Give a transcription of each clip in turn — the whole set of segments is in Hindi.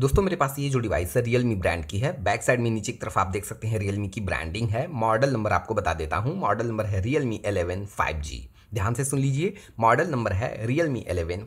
दोस्तों मेरे पास ये जो डिवाइस है रियलमी ब्रांड की है बैक साइड में नीचे की तरफ आप देख सकते हैं रियलमी की ब्रांडिंग है मॉडल नंबर आपको बता देता हूँ मॉडल नंबर है रियलमी एलेवन फाइव जी ध्यान से सुन लीजिए मॉडल नंबर है रियल मी एलेवन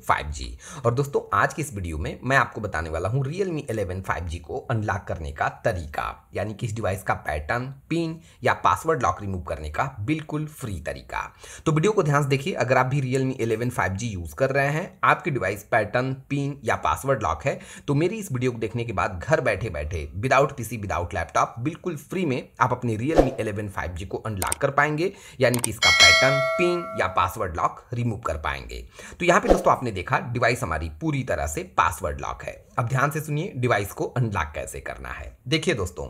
और दोस्तों आज की इस वीडियो में मैं आपको बताने वाला हूँ रियल मी एलेवन को अनलॉक करने का तरीका यानी कि इस डिवाइस का पैटर्न पिन या पासवर्ड लॉक रिमूव करने का बिल्कुल फ्री तरीका तो वीडियो को ध्यान से देखिए अगर आप भी रियल मी एलेवन यूज़ कर रहे हैं आपकी डिवाइस पैटर्न पिन या पासवर्ड लॉक है तो मेरी इस वीडियो को देखने के बाद घर बैठे बैठे विदाउट किसी विदाउट लैपटॉप बिल्कुल फ्री में आप अपने रियल मी एलेवन को अनलॉक कर पाएंगे यानी कि इसका पैटर्न पिन या पासवर्ड लॉक रिमूव कर पाएंगे तो यहाँ पे दोस्तों आपने देखा डिवाइस हमारी पूरी तरह से पासवर्ड लॉक है अब ध्यान से सुनिए डिवाइस को अनलॉक कैसे करना है देखिए दोस्तों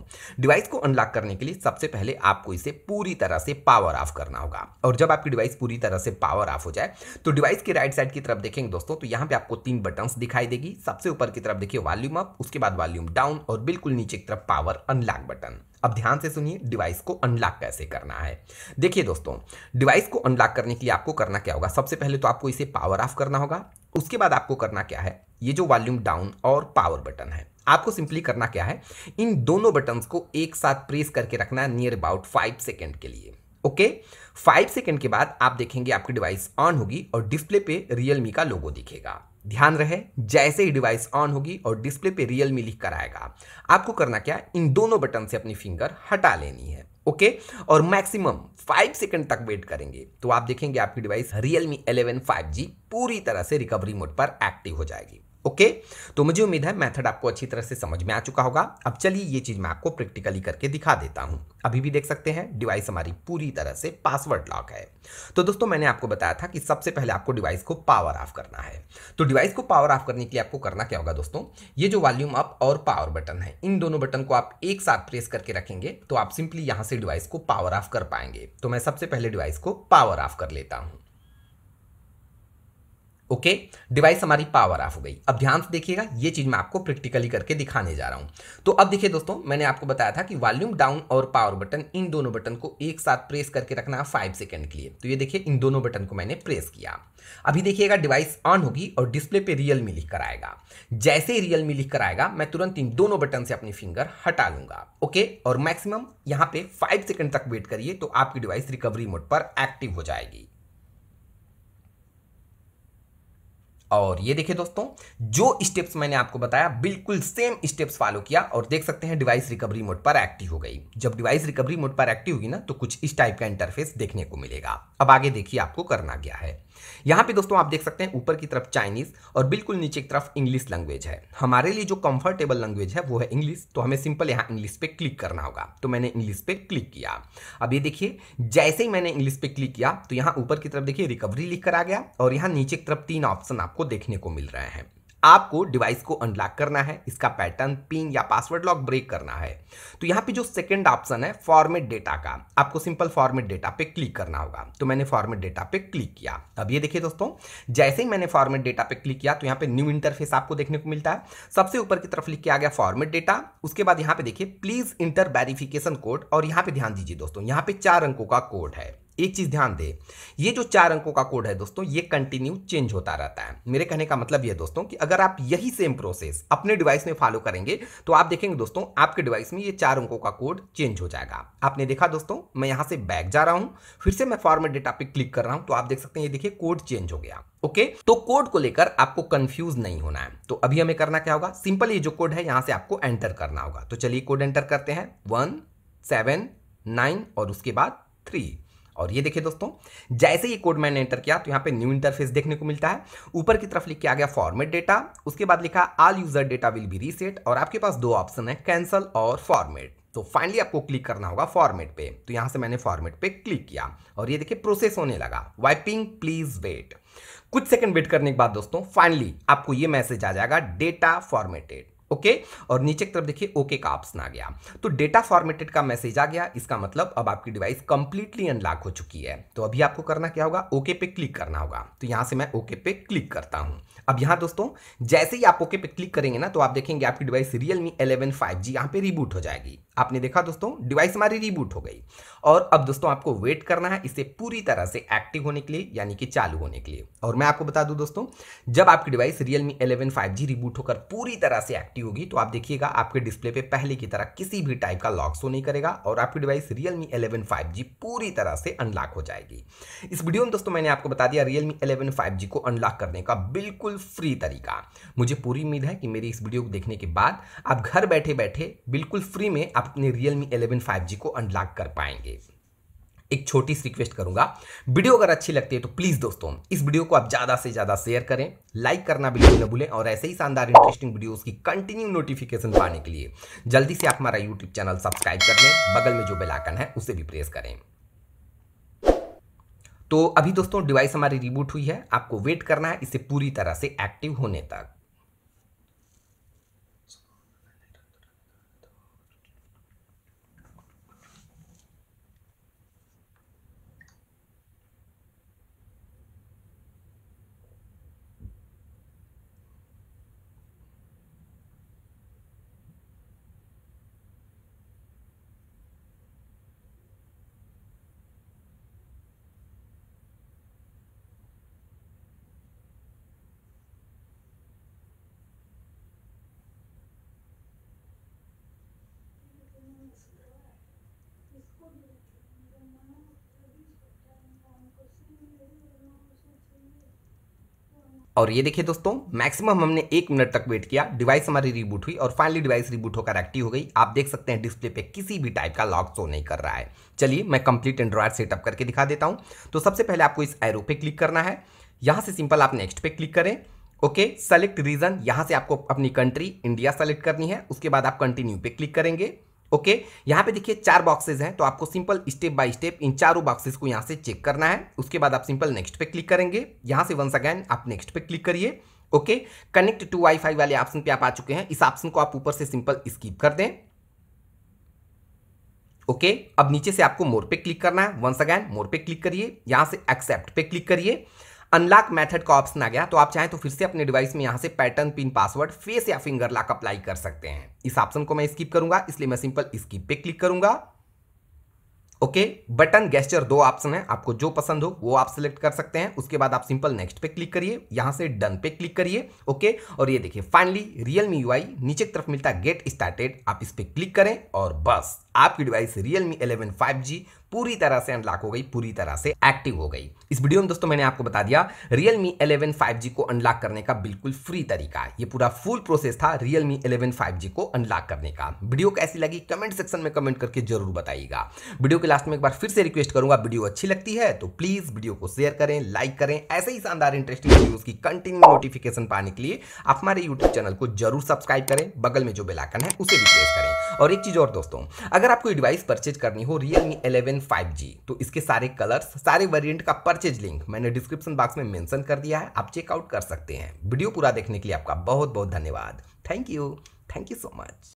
डिवाइस को अनलॉक करने के लिए सबसे पहले आपको इसे पूरी तरह से पावर ऑफ करना होगा और जब आपकी डिवाइस पूरी तरह से पावर ऑफ हो जाए तो डिवाइस के राइट साइड की तरफ देखेंगे दोस्तों तो यहाँ पे आपको तीन बटन दिखाई देगी सबसे ऊपर की तरफ देखिए वॉल्यूम अप उसके बाद वॉल्यूम डाउन और बिल्कुल नीचे की तरफ पावर अनलॉक बटन अब ध्यान से सुनिए डिवाइस को अनलॉक कैसे करना है देखिए दोस्तों डिवाइस को अनलॉक करने के लिए आपको करना क्या होगा सबसे पहले तो आपको इसे पावर ऑफ करना होगा उसके बाद आपको करना क्या है ये जो वॉल्यूम डाउन और पावर बटन है आपको सिंपली करना क्या है इन दोनों बटन्स को एक साथ प्रेस करके रखना है नियर अबाउट फाइव सेकेंड के लिए ओके फाइव सेकेंड के बाद आप देखेंगे आपकी डिवाइस ऑन होगी और डिस्प्ले पे रियलमी का लोगो दिखेगा ध्यान रहे जैसे ही डिवाइस ऑन होगी और डिस्प्ले पे रियल मी लिख कर आएगा आपको करना क्या इन दोनों बटन से अपनी फिंगर हटा लेनी है ओके और मैक्सिमम फाइव सेकंड तक वेट करेंगे तो आप देखेंगे आपकी device Realme eleven five G पूरी तरह से रिकवरी मोड पर एक्टिव हो जाएगी ओके तो मुझे उम्मीद है मेथड आपको अच्छी तरह से समझ में आ चुका होगा अब चलिए ये चीज़ मैं आपको प्रैक्टिकली करके दिखा देता हूं अभी भी देख सकते हैं डिवाइस हमारी पूरी तरह से पासवर्ड लॉक है तो दोस्तों मैंने आपको बताया था कि सबसे पहले आपको डिवाइस को पावर ऑफ करना है तो डिवाइस को पावर ऑफ करने के लिए आपको करना क्या होगा दोस्तों ये जो वॉल्यूम अप और पावर बटन है इन दोनों बटन को आप एक साथ प्रेस करके रखेंगे तो आप सिंपली यहां से डिवाइस को पावर ऑफ कर पाएंगे तो मैं सबसे पहले डिवाइस को पावर ऑफ कर लेता हूँ ओके डिवाइस हमारी पावर ऑफ हो गई अब ध्यान से देखिएगा ये चीज़ मैं आपको प्रैक्टिकली करके दिखाने जा रहा हूँ तो अब देखिए दोस्तों मैंने आपको बताया था कि वॉल्यूम डाउन और पावर बटन इन दोनों बटन को एक साथ प्रेस करके रखना है फाइव सेकेंड के लिए तो ये देखिए इन दोनों बटन को मैंने प्रेस किया अभी देखिएगा डिवाइस ऑन होगी और डिस्प्ले पे रियल में लिख कर आएगा जैसे ही रियल में लिख कर आएगा मैं तुरंत इन दोनों बटन से अपनी फिंगर हटा लूंगा ओके और मैक्सिमम यहाँ पे फाइव सेकेंड तक वेट करिए तो आपकी डिवाइस रिकवरी मोड पर एक्टिव हो जाएगी और ये देखिए दोस्तों जो स्टेप्स मैंने आपको बताया बिल्कुल सेम स्टेप्स फॉलो किया और देख सकते हैं डिवाइस रिकवरी मोड पर एक्टिव हो गई जब डिवाइस रिकवरी मोड पर एक्टिव हुई ना तो कुछ इस टाइप का इंटरफेस देखने को मिलेगा अब आगे देखिए आपको करना क्या है यहाँ पे दोस्तों आप देख सकते हैं ऊपर की तरफ चाइनीज और बिल्कुल नीचे की तरफ इंग्लिश लैंग्वेज है हमारे लिए जो कंफर्टेबल लैंग्वेज है वो है इंग्लिश तो हमें सिंपल यहाँ इंग्लिश पे क्लिक करना होगा तो मैंने इंग्लिश पे क्लिक किया अब ये देखिए जैसे ही मैंने इंग्लिश पे क्लिक किया तो यहाँ ऊपर की तरफ देखिए रिकवरी लिख कर आ गया और यहाँ नीचे की तरफ तीन ऑप्शन आपको देखने को मिल रहे हैं आपको डिवाइस को अनलॉक करना है इसका पैटर्न पिन या पासवर्ड लॉक ब्रेक करना है तो यहाँ पे जो सेकंड ऑप्शन है फॉर्मेट डेटा का आपको सिंपल फॉर्मेट डेटा पे क्लिक करना होगा तो मैंने फॉर्मेट डेटा पे क्लिक किया अब ये देखिए दोस्तों जैसे ही मैंने फॉर्मेट डेटा पे क्लिक किया तो यहाँ पे न्यू इंटरफेस आपको देखने को मिलता है सबसे ऊपर की तरफ लिख के आ गया फॉर्मेट डेटा उसके बाद यहाँ पे देखिए प्लीज इंटर वेरिफिकेशन कोड और यहाँ पे ध्यान दीजिए दोस्तों यहाँ पे चार अंकों का कोड है एक चीज़ ध्यान दे ये जो चार अंकों का कोड है दोस्तों ये कंटिन्यू चेंज होता रहता है मेरे कहने का मतलब ये दोस्तों कि अगर आप यही सेम प्रोसेस अपने डिवाइस में फॉलो करेंगे तो आप देखेंगे दोस्तों आपके डिवाइस में ये चार अंकों का कोड चेंज हो जाएगा आपने देखा दोस्तों मैं यहां से बैक जा रहा हूं फिर से मैं फॉर्मेट डेटा पे क्लिक कर रहा हूं तो आप देख सकते हैं ये देखिए कोड चेंज हो गया ओके okay? तो कोड को लेकर आपको कंफ्यूज नहीं होना है तो अभी हमें करना क्या होगा सिंपल ये जो कोड है यहां से आपको एंटर करना होगा तो चलिए कोड एंटर करते हैं वन सेवन नाइन और उसके बाद थ्री और ये देखिए दोस्तों जैसे ये कोड मैंने एंटर किया तो यहाँ पे न्यू इंटरफेस देखने को मिलता है ऊपर की तरफ लिख के आ गया फॉर्मेट डेटा उसके बाद लिखा all user data will be reset और आपके पास दो ऑप्शन है कैंसल और फॉर्मेट तो फाइनली आपको क्लिक करना होगा फॉर्मेट पे तो यहां से मैंने फॉर्मेट पे क्लिक किया और ये देखिए प्रोसेस होने लगा वाइपिंग प्लीज वेट कुछ सेकंड वेट करने के बाद दोस्तों फाइनली आपको ये मैसेज आ जाएगा डेटा फॉर्मेटेड ओके okay? और नीचे की तरफ देखिए ओके का ऑप्शन आ गया तो डेटा फॉर्मेटेड का मैसेज आ गया इसका मतलब अब आपकी डिवाइस कंप्लीटली अनलॉक हो चुकी है तो अभी आपको करना क्या होगा ओके पे क्लिक करना होगा तो यहां से मैं ओके पे क्लिक करता हूं अब यहां दोस्तों जैसे ही आप ओके पे क्लिक करेंगे ना तो आप देखेंगे आपकी device Realme eleven five G यहाँ पर रिबूट हो जाएगी आपने देखा दोस्तों डिवाइस हमारी रिबूट हो गई और अब दोस्तों आपको वेट करना है इसे पूरी तरह से एक्टिव होने के लिए यानी कि चालू होने के लिए और मैं आपको बता दू दोस्तों जब आपकी device Realme eleven five G reboot होकर पूरी तरह से एक्टिव होगी तो आप देखिएगा आपके डिस्प्ले पे पहले की तरह किसी भी टाइप का लॉक शो नहीं करेगा और आपकी डिवाइस Realme 11 5G पूरी तरह से अनलॉक हो जाएगी इस वीडियो में दोस्तों मैंने आपको बता दिया Realme 11 5G को अनलॉक करने का बिल्कुल फ्री तरीका मुझे पूरी उम्मीद है कि मेरी इस वीडियो को देखने के बाद आप घर बैठे बैठे बिल्कुल फ्री में आप अपने रियलमी इलेवन फाइव को अनलॉक कर पाएंगे एक छोटी सी रिक्वेस्ट करूंगा वीडियो अगर अच्छी लगती है तो प्लीज़ दोस्तों इस वीडियो को आप ज़्यादा से ज़्यादा शेयर करें लाइक करना बिल्कुल न भूलें और ऐसे ही शानदार इंटरेस्टिंग वीडियोस की कंटिन्यू नोटिफिकेशन पाने के लिए जल्दी से आप हमारा यूट्यूब चैनल सब्सक्राइब कर लें बगल में जो बेलाइकन है उसे भी प्रेस करें तो अभी दोस्तों डिवाइस हमारी रिबूट हुई है आपको वेट करना है इसे पूरी तरह से एक्टिव होने तक और ये देखिए दोस्तों मैक्सिमम हमने एक मिनट तक वेट किया डिवाइस हमारी रिबूट हुई और फाइनली डिवाइस रिबूट होकर एक्टिव हो गई आप देख सकते हैं डिस्प्ले पे किसी भी टाइप का लॉक शो नहीं कर रहा है चलिए मैं कंप्लीट एंड्रॉयड सेटअप करके दिखा देता हूँ तो सबसे पहले आपको इस एरो पे क्लिक करना है यहाँ से सिंपल आप नेक्स्ट पे क्लिक करें ओके सेलेक्ट रीजन यहाँ से आपको अपनी कंट्री इंडिया सेलेक्ट करनी है उसके बाद आप कंटिन्यू पे क्लिक करेंगे ओके okay, यहाँ पे देखिए चार बॉक्सेस हैं तो आपको सिंपल स्टेप बाय स्टेप इन चारों बॉक्सेस को यहाँ से चेक करना है उसके बाद आप सिंपल नेक्स्ट पे क्लिक करेंगे यहाँ से वंस अगेन आप नेक्स्ट पे क्लिक करिए ओके कनेक्ट टू वाईफाई वाले ऑप्शन पे आप आ चुके हैं इस ऑप्शन को आप ऊपर से सिंपल स्कीप कर दें ओके okay, अब नीचे से आपको मोर पे क्लिक करना है वंस अगैन मोर पे क्लिक करिए यहाँ से एक्सेप्ट पे क्लिक करिए अनलॉक मेथड का ऑप्शन आ गया तो आप चाहें तो फिर से अपने डिवाइस में यहां से पैटर्न पिन पासवर्ड फेस या फिंगर लॉक अप्लाई कर सकते हैं इस ऑप्शन को मैं स्किप करूंगा इसलिए मैं सिंपल स्किप पे क्लिक करूंगा ओके बटन गेस्टर दो ऑप्शन है आपको जो पसंद हो वो आप सिलेक्ट कर सकते हैं उसके बाद आप सिंपल नेक्स्ट पे क्लिक करिए यहां से डन पे क्लिक करिए ओके और ये देखिए फाइनली रियल मी नीचे की तरफ मिलता है गेट स्टार्टेड आप इस पर क्लिक करें और बस आपकी डिवाइस रियलमी 11 5G पूरी तरह से अनलॉक हो गई पूरी तरह से एक्टिव हो गई इस वीडियो में दोस्तों मैंने आपको बता दिया Realme 11 5G को अनलॉक करने का बिल्कुल फ्री तरीका है ये पूरा फुल प्रोसेस था Realme 11 5G को अनलॉक करने का वीडियो कैसी लगी कमेंट सेक्शन में कमेंट करके जरूर बताइएगा वीडियो के लास्ट में एक बार फिर से रिक्वेस्ट करूंगा वीडियो अच्छी लगती है तो प्लीज वीडियो को शेयर करें लाइक करें ऐसे ही शानदार इंटरेस्टिंग वीडियो की कंटिन्यू नोटिफिकेशन पाने के लिए आप हमारे यूट्यूब चैनल को जरूर सब्सक्राइब करें बगल में जो बेलाकन है उसे भी प्रेस करें और एक चीज और दोस्तों अगर अगर आपको डिवाइस परचेज करनी हो रियलमी एलेवन फाइव जी तो इसके सारे कलर्स सारे वेरिएंट का परचेज लिंक मैंने डिस्क्रिप्शन बॉक्स में मेंशन कर दिया है आप चेकआउट कर सकते हैं वीडियो पूरा देखने के लिए आपका बहुत बहुत धन्यवाद thank you thank you so much